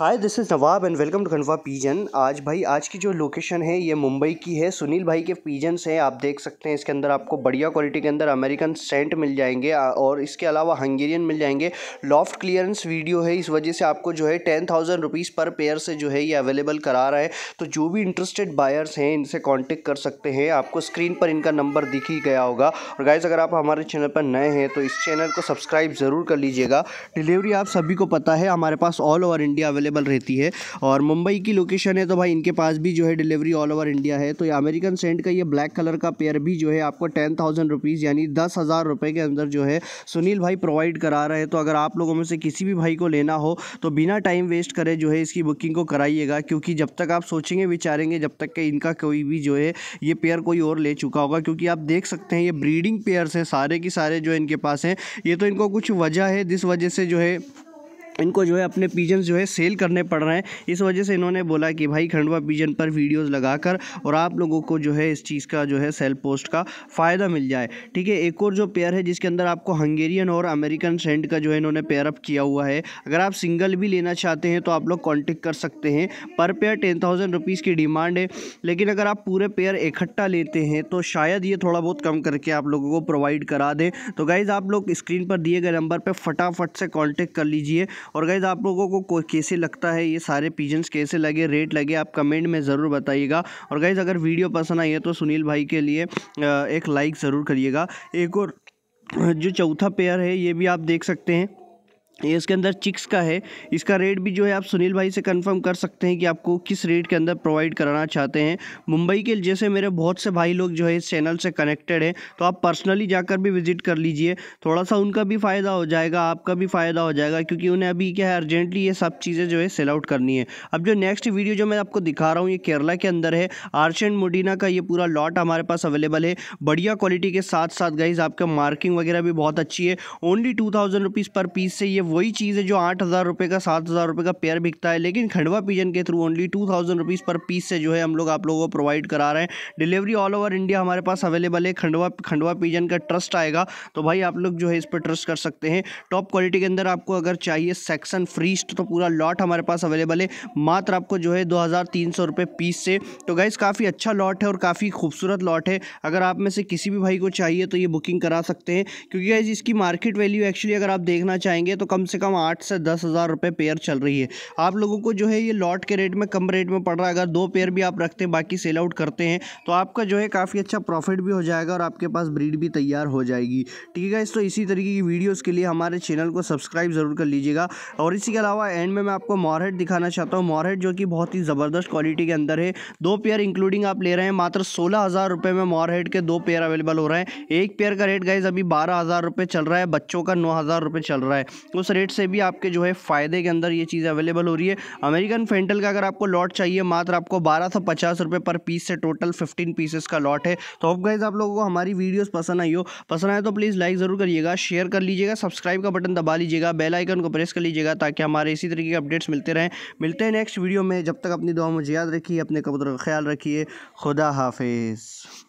hi this is Nawab and welcome to Khandwa pigeon आज भाई आज की जो लोकेशन है ये मुंबई की है सुनील भाई के पीजन्स हैं आप देख सकते हैं इसके अंदर आपको बढ़िया क्वालिटी के अंदर अमेरिकन सेंट मिल जाएंगे और इसके अलावा हंगेरियन मिल जाएंगे लॉफ्ट क्लियरेंस वीडियो है इस वजह से आपको जो है ten thousand rupees per pair से जो है ये अवेलेबल करा रहा है तो जो भी इंटरेस्टेड बायर्स हैं इनसे कॉन्टेक्ट कर सकते हैं आपको स्क्रीन पर इनका नंबर दिख ही गया होगा और गाइज अगर आप हमारे चैनल पर नए हैं तो इस चैनल को सब्सक्राइब ज़रूर कर लीजिएगा डिलीवरी आप सभी को पता है हमारे पास all over India available available रहती है और मुंबई की लोकेशन है तो भाई इनके पास भी जो है डिलीवरी ऑल ओवर इंडिया है तो ये अमेरिकन सेंट का ये ब्लैक कलर का पेयर भी जो है आपको टेन थाउजेंड रुपीज़ यानी दस हज़ार रुपये के अंदर जो है सुनील भाई प्रोवाइड करा रहे हैं तो अगर आप लोगों में से किसी भी भाई को लेना हो तो बिना टाइम वेस्ट करे जो है इसकी बुकिंग को कराइएगा क्योंकि जब तक आप सोचेंगे विचारेंगे जब तक कि इनका कोई भी जो है ये पेयर कोई और ले चुका होगा क्योंकि आप देख सकते हैं ये ब्रीडिंग पेयर्स हैं सारे के सारे जो इनके पास हैं ये तो इनको कुछ वजह है जिस वजह से जो है इनको जो है अपने पिजन जो है सेल करने पड़ रहे हैं इस वजह से इन्होंने बोला कि भाई खंडवा पिजन पर वीडियोस लगाकर और आप लोगों को जो है इस चीज़ का जो है सेल पोस्ट का फ़ायदा मिल जाए ठीक है एक और जो पेयर है जिसके अंदर आपको हंगेरियन और अमेरिकन सेंट का जो है इन्होंने पेयरअप किया हुआ है अगर आप सिंगल भी लेना चाहते हैं तो आप लोग कॉन्टेक्ट कर सकते हैं per pair ten thousand rupees की डिमांड है लेकिन अगर आप पूरे पेयर इकट्ठा लेते हैं तो शायद ये थोड़ा बहुत कम करके आप लोगों को प्रोवाइड करा दें तो गाइज़ आप लोग स्क्रीन पर दिए गए नंबर पर फटाफट से कॉन्टेक्ट कर लीजिए और गाइज आप लोगों को कैसे लगता है ये सारे पिजन्स कैसे लगे रेट लगे आप कमेंट में ज़रूर बताइएगा और गाइज अगर वीडियो पसंद आई है तो सुनील भाई के लिए एक लाइक ज़रूर करिएगा एक और जो चौथा पेयर है ये भी आप देख सकते हैं ये इसके अंदर चिक्स का है इसका रेट भी जो है आप सुनील भाई से कंफर्म कर सकते हैं कि आपको किस रेट के अंदर प्रोवाइड कराना चाहते हैं मुंबई के जैसे मेरे बहुत से भाई लोग जो है इस चैनल से कनेक्टेड हैं तो आप पर्सनली जाकर भी विजिट कर लीजिए थोड़ा सा उनका भी फ़ायदा हो जाएगा आपका भी फ़ायदा हो जाएगा क्योंकि उन्हें अभी क्या है अर्जेंटली ये सब चीज़ें जो है सेल आउट करनी है अब जो नेक्स्ट वीडियो जो मैं आपको दिखा रहा हूँ ये केरला के अंदर है आर्च एंड मोडीना का ये पूरा लॉट हमारे पास अवेलेबल है बढ़िया क्वालिटी के साथ साथ गाइज आपका मार्किंग वगैरह भी बहुत अच्छी है only two thousand rupees per piece से ये वही चीज़ है जो आठ हज़ार रुपये का सात हज़ार रुपये का पेयर बिकता है लेकिन खंडवा पिजन के through only two thousand rupees per piece से जो है हम लोग आप लोगों को प्रोवाइड करा रहे हैं डिलीवरी ऑल ओवर इंडिया हमारे पास अवेलेबल है खंडवा खंडवा पिजन का ट्रस्ट आएगा तो भाई आप लोग जो है इस पर ट्रस्ट कर सकते हैं टॉप क्वालिटी के अंदर आपको अगर चाहिए सेक्शन फ्रीस्ट तो पूरा लॉट हमारे पास अवेलेबल है मात्र आपको जो है दो हज़ार पीस से तो गाइज़ काफ़ी अच्छा लॉट है और काफ़ी खूबसूरत लॉट है अगर आप में से किसी भी भाई को चाहिए तो ये बुकिंग करा सकते हैं क्योंकि गाइज़ इसकी मार्केट वैल्यू एक्चुअली अगर आप देखना चाहेंगे तो कम से कम आठ से दस हज़ार रुपये पेयर चल रही है आप लोगों को जो है ये लॉट के रेट में कम रेट में पड़ रहा है अगर दो पेयर भी आप रखते हैं बाकी सेल आउट करते हैं तो आपका जो है काफ़ी अच्छा प्रॉफिट भी हो जाएगा और आपके पास ब्रीड भी तैयार हो जाएगी ठीक है इस तो इसी तरीके की वीडियोज़ के लिए हमारे चैनल को सब्सक्राइब ज़रूर कर लीजिएगा और इसी के अलावा एंड में मैं आपको मॉरहेड दिखाना चाहता हूँ मॉरहेड जो कि बहुत ही ज़बरदस्त क्वालिटी के अंदर है दो पेयर इंक्लूडिंग आप ले रहे हैं मात्र सोलह हज़ार रुपये में मॉरहेड के दो पेयर अवेलेबल हो रहे हैं एक पेयर का रेट गाइज अभी बारह हज़ार रुपये चल रहा है बच्चों का नौ हज़ार रुपये चल रहा है उस उस रेट से भी आपके जो है फ़ायदे के अंदर ये चीज़ अवेलेबल हो रही है अमेरिकन फेंटल का अगर आपको लॉट चाहिए मात्र आपको बारह सौ पचास रुपये पर पीस से टोटल फिफ्टीन पीसेस का लॉट है तो अब गाइज आप लोगों को हमारी वीडियोज़ पसंद आई हो पसंद आए तो प्लीज़ लाइक ज़रूर करिएगा शेयर कर लीजिएगा सब्सक्राइब का बटन दबा लीजिएगा बेल आइकन को प्रेस कर लीजिएगा ताकि हमारे इसी तरीके के अपडेट्स मिलते रहें मिलते हैं नेक्स्ट वीडियो में जब तक अपनी दुआ मुझे याद रखिए अपने कबूतर का ख्याल रखिए खुदा हाफिज़